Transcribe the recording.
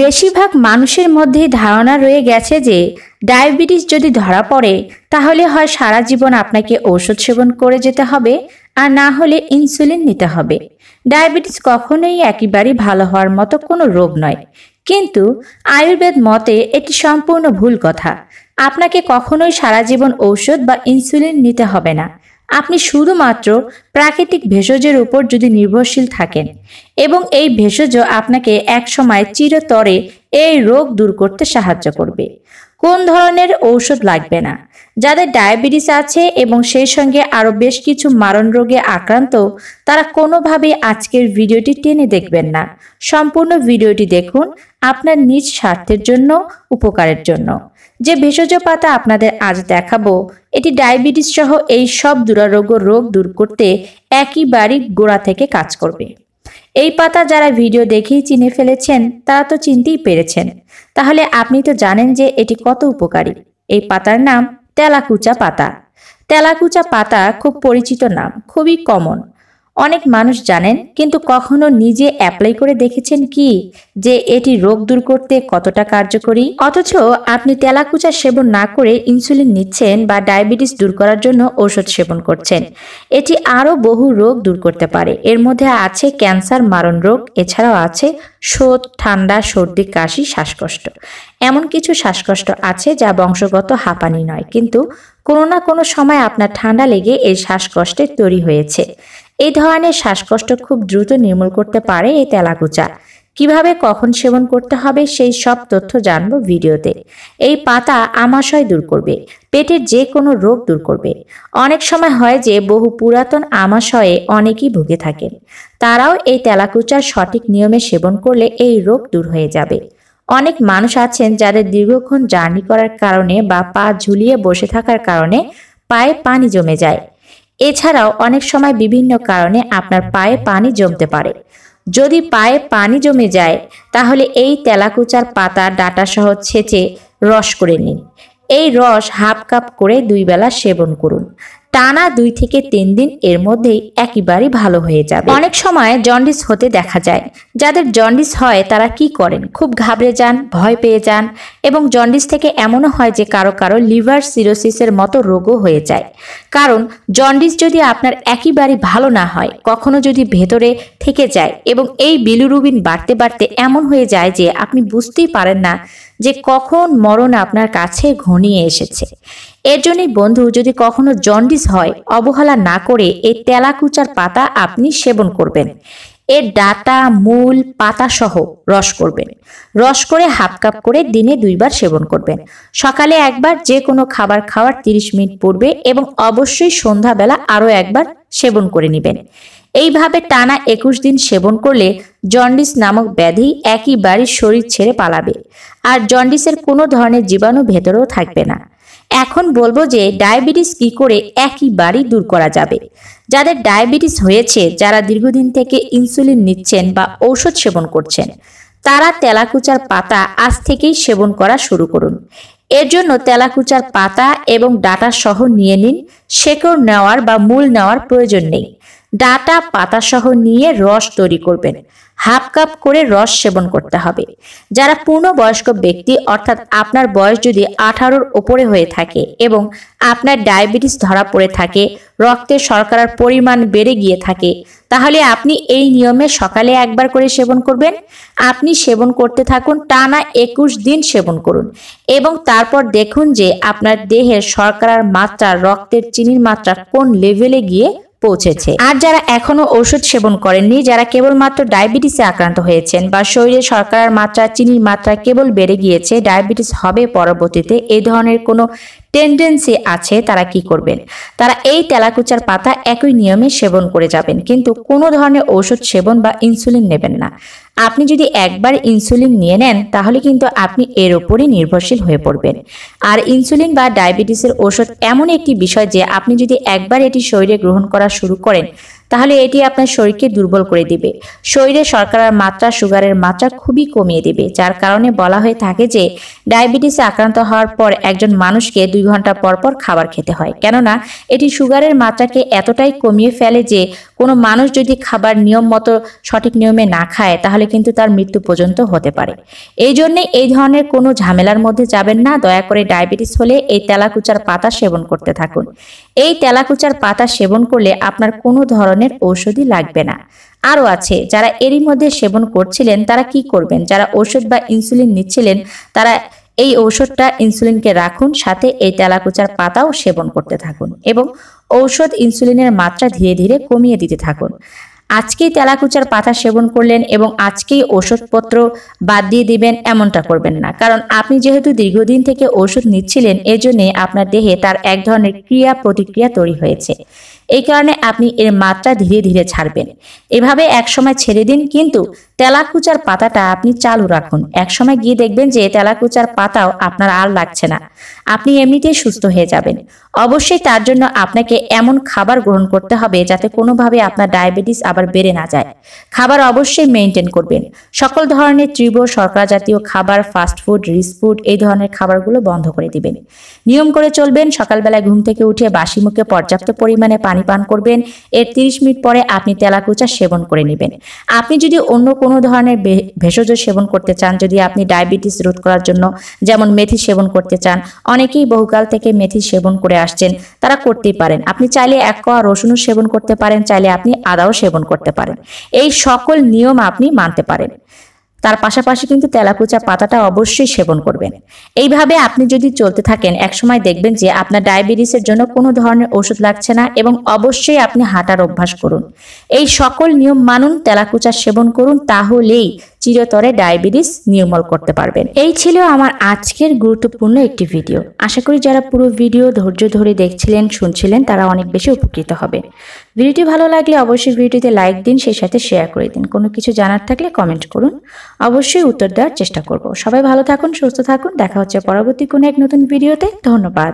বেশিরভাগ মানুষের মধ্যে ধারণা রয়ে গেছে যে ডায়াবেটিস যদি ধরা পড়ে তাহলে হয় সারা জীবন আপনাকে ঔষধ সেবন করে যেতে হবে আর না হলে ইনসুলিন নিতে হবে ডায়াবেটিস কখনোই একেবারেই ভালো হওয়ার মতো কোনো রোগ নয় কিন্তু আয়ুর্বেদ মতে এটি সম্পূর্ণ ভুল কথা আপনাকে কখনোই সারা জীবন ঔষধ বা ইনসুলিন নিতে হবে না আপনি শুধুমাত্র প্রাকৃতিক ভেষজের উপর যদি নির্ভরশীল থাকেন এবং এই ভেষজ আপনাকে একসময় চিরতরে এই রোগ দূর করতে সাহায্য করবে কোন ধরনের ঔষধ লাগবে না যাদের ডায়াবেটিস আছে এবং সেই সঙ্গে আরও বেশ কিছু মারণ রোগে আক্রান্ত তারা কোনোভাবে আজকের ভিডিওটি টেনে দেখবেন না সম্পূর্ণ ভিডিওটি দেখুন আপনার নিজ স্বার্থের জন্য উপকারের জন্য যে ভেষজ পাতা আপনাদের আজ দেখাবো এটি ডায়াবেটিস সহ এই সব দুরারোগ্য রোগ দূর করতে বাড়ি গোড়া থেকে কাজ করবে এই পাতা যারা ভিডিও দেখেই চিনে ফেলেছেন তারা তো চিনতেই পেরেছেন তাহলে আপনি তো জানেন যে এটি কত উপকারী এই পাতার নাম তেলাকুচা পাতা তেলাকুচা পাতা খুব পরিচিত নাম খুবই কমন অনেক মানুষ জানেন কিন্তু কখনো নিজে অ্যাপ্লাই করে দেখেছেন কি যে এটি রোগ দূর করতে কতটা কার্যকরী অথচ আপনি তেলাকুচা সেবন না করে ইনসুলিন নিচ্ছেন বা ডায়াবেটিস দূর করার জন্য ওষুধ সেবন করছেন এটি আরও বহু রোগ দূর করতে পারে এর মধ্যে আছে ক্যান্সার মারণ রোগ এছাড়াও আছে শোধ ঠান্ডা সর্দি কাশি শ্বাসকষ্ট এমন কিছু শ্বাসকষ্ট আছে যা বংশগত হাঁপানি নয় কিন্তু কোনো না কোনো সময় আপনার ঠান্ডা লেগে এই শ্বাসকষ্টের তৈরি হয়েছে এই ধরনের শ্বাসকষ্ট খুব দ্রুত নির্মূল করতে পারে এই তেলাকুচা কিভাবে কখন সেবন করতে হবে সেই সব তথ্য জানবো ভিডিওতে এই পাতা আমাশয় দূর করবে পেটের যে কোনো রোগ দূর করবে অনেক সময় হয় যে বহু পুরাতন আমাশয়ে অনেকেই ভুগে থাকেন তারাও এই তেলাকুচার সঠিক নিয়মে সেবন করলে এই রোগ দূর হয়ে যাবে অনেক মানুষ আছেন যাদের দীর্ঘক্ষণ জার্নি করার কারণে বা পা ঝুলিয়ে বসে থাকার কারণে পায়ে পানি জমে যায় এছাড়াও অনেক সময় বিভিন্ন কারণে আপনার পায়ে পানি জমতে পারে যদি পায়ে পানি জমে যায় তাহলে এই তেলাকুচার পাতা সহ ছেঁচে রস করে নিন এই রস হাফ কাপ করে দুই বেলা সেবন করুন টানা দুই থেকে তিন দিন এর মধ্যেই একেবারেই ভালো হয়ে যাবে অনেক সময় জন্ডিস হতে দেখা যায় যাদের জন্ডিস হয় তারা কি করেন খুব ঘাবড়ে যান ভয় পেয়ে যান এবং জন্ডিস থেকে এমনও হয় যে কারো কারো লিভার সিরোসিসের মতো রোগও হয়ে যায় কারণ জন্ডিস যদি আপনার একইবারে ভালো না হয় কখনো যদি ভেতরে থেকে যায় এবং এই বিলুরুবিন বাড়তে বাড়তে এমন হয়ে যায় যে আপনি বুঝতেই পারেন না যে কখন মরণ আপনার কাছে ঘনিয়ে এসেছে এর জন্যই বন্ধু যদি কখনো জন্ডিস হয় অবহেলা না করে এই তেলাকুচার পাতা আপনি সেবন করবেন এর ডাটা মূল পাতা সহ রস করবেন রস করে হাফ কাপ করে দিনে দুইবার সেবন করবেন সকালে একবার যে কোনো খাবার খাওয়ার 30 মিনিট পূর্বে এবং অবশ্যই সন্ধ্যাবেলা আরও একবার সেবন করে নেবেন এইভাবে টানা একুশ দিন সেবন করলে জন্ডিস নামক ব্যাধি একই বাড়ির শরীর ছেড়ে পালাবে আর জন্ডিসের কোনো ধরনের জীবাণু ভেতরেও থাকবে না এখন বলবো যে ডায়াবেটিস কি করে একইবারই দূর করা যাবে যাদের ডায়াবেটিস হয়েছে যারা দীর্ঘদিন থেকে ইনসুলিন নিচ্ছেন বা ঔষধ সেবন করছেন তারা তেলাকুচার পাতা আজ থেকেই সেবন করা শুরু করুন এর জন্য তেলাকুচার পাতা এবং ডাটা সহ নিয়ে নিন শেকর নেওয়ার বা মূল নেওয়ার প্রয়োজন নেই ডাটা পাতা সহ নিয়ে রস তৈরি করবেন হাফ কাপ করে রস সেবন করতে হবে যারা পূর্ণবয়স্ক ব্যক্তি অর্থাৎ আপনার বয়স যদি আঠারোর ওপরে হয়ে থাকে এবং আপনার ডায়াবেটিস ধরা পড়ে থাকে রক্তে শর্করার পরিমাণ বেড়ে গিয়ে থাকে তাহলে আপনি এই নিয়মে সকালে একবার করে সেবন করবেন আপনি সেবন করতে থাকুন টানা একুশ দিন সেবন করুন এবং তারপর দেখুন যে আপনার দেহের শর্করার মাত্রা রক্তের চিনির মাত্রা কোন লেভেলে গিয়ে পৌঁছেছে আর যারা এখনো ওষুধ সেবন করেননি যারা কেবলমাত্র ডায়াবেটিসে আক্রান্ত হয়েছেন বা শরীরে শর্করার মাত্রা চিনির মাত্রা কেবল বেড়ে গিয়েছে ডায়াবেটিস হবে পরবর্তীতে এই ধরনের কোনো টেন্ডেন্সি আছে তারা কি করবেন তারা এই তেলাকুচার পাতা একই নিয়মে সেবন করে যাবেন কিন্তু কোনো ধরনের ওষুধ সেবন বা ইনসুলিন নেবেন না আপনি যদি একবার ইনসুলিন নিয়ে নেন তাহলে কিন্তু আপনি এর ওপরই নির্ভরশীল হয়ে পড়বেন আর ইনসুলিন বা ডায়াবেটিসের ওষুধ এমন একটি বিষয় যে আপনি যদি একবার এটি শরীরে গ্রহণ করা শুরু করেন তাহলে এটি আপনার শরীরকে দুর্বল করে দিবে শরীরে শর্করার মাত্রা সুগারের মাত্রা খুবই কমিয়ে দিবে যার কারণে বলা হয়ে থাকে যে ডায়াবেটিসে আক্রান্ত হওয়ার পর একজন মানুষকে দুই ঘন্টা পর পর খাবার খেতে হয় কেননা এটি সুগারের মাত্রাকে এতটাই কমিয়ে ফেলে যে কোনো মানুষ যদি খাবার নিয়ম মতো সঠিক নিয়মে না খায় তাহলে কিন্তু তার মৃত্যু পর্যন্ত হতে পারে এই জন্যে এই ধরনের কোনো ঝামেলার মধ্যে যাবেন না দয়া করে ডায়াবেটিস হলে এই তেলাকুচার পাতা সেবন করতে থাকুন এই তেলাকুচার পাতা সেবন করলে আপনার কোনো ধরনের ধরনের ঔষধি লাগবে না আরও আছে যারা এরই মধ্যে সেবন করছিলেন তারা কি করবেন যারা ওষুধ বা ইনসুলিন নিচ্ছিলেন তারা এই ঔষধটা ইনসুলিনকে রাখুন সাথে এই তেলাকুচার পাতাও সেবন করতে থাকুন এবং ঔষধ ইনসুলিনের মাত্রা ধীরে ধীরে কমিয়ে দিতে থাকুন আজকেই তেলাকুচার পাতা সেবন করলেন এবং আজকেই ওষুধপত্র বাদ দিয়ে দিবেন এমনটা করবেন না কারণ আপনি যেহেতু দীর্ঘদিন থেকে ওষুধ নিচ্ছিলেন এজন্যে আপনার দেহে তার এক ধরনের ক্রিয়া প্রতিক্রিয়া তৈরি হয়েছে এই কারণে আপনি এর মাত্রা ধীরে ধীরে ছাড়বেন এভাবে একসময় ছেড়ে দিন কিন্তু তেলাকুচার পাতাটা আপনি চালু রাখুন একসময় গিয়ে দেখবেন যে তেলাকুচার পাতাও আপনার আর লাগছে না আপনি এমনিতেই সুস্থ হয়ে যাবেন অবশ্যই তার জন্য আপনাকে এমন খাবার গ্রহণ করতে হবে যাতে কোনোভাবে আপনার ডায়াবেটিস আবার বেড়ে না যায় খাবার অবশ্যই মেনটেন করবেন সকল ধরনের তীব্র শর্করা জাতীয় খাবার ফাস্টফুড রিচ ফুড এই ধরনের খাবারগুলো বন্ধ করে দিবেন নিয়ম করে চলবেন সকালবেলায় ঘুম থেকে উঠে বাসি মুখে পর্যাপ্ত পরিমাণে পানি পান করবেন এর তিরিশ মিনিট পরে আপনি তেলাকুচা সেবন করে নেবেন আপনি যদি অন্য কোনো কোনো ধরনের ভেষজ সেবন করতে চান যদি আপনি ডায়াবেটিস রোধ করার জন্য যেমন মেথি সেবন করতে চান অনেকেই বহুকাল থেকে মেথি সেবন করে আসছেন তারা করতেই পারেন আপনি চাইলে এক কোয়া রসুনও সেবন করতে পারেন চাইলে আপনি আদাও সেবন করতে পারেন এই সকল নিয়ম আপনি মানতে পারেন তার পাশাপাশি কিন্তু তেলাকুচা পাতাটা অবশ্যই সেবন করবেন এইভাবে আপনি যদি চলতে থাকেন একসময় দেখবেন যে আপনার ডায়াবেটিসের জন্য কোনো ধরনের ওষুধ লাগছে না এবং অবশ্যই আপনি হাঁটার অভ্যাস করুন এই সকল নিয়ম মানুন তেলাকুচা সেবন করুন তাহলেই চিরতরে ডায়াবেটিস নির্মল করতে পারবেন এই ছিল আমার আজকের গুরুত্বপূর্ণ একটি ভিডিও আশা করি যারা পুরো ভিডিও ধৈর্য ধরে দেখছিলেন শুনছিলেন তারা অনেক বেশি উপকৃত হবে ভিডিওটি ভালো লাগলে অবশ্যই ভিডিওতে লাইক দিন সেই সাথে শেয়ার করে দিন কোনো কিছু জানার থাকলে কমেন্ট করুন অবশ্যই উত্তর দেওয়ার চেষ্টা করব সবাই ভালো থাকুন সুস্থ থাকুন দেখা হচ্ছে পরবর্তী কোনো এক নতুন ভিডিওতে ধন্যবাদ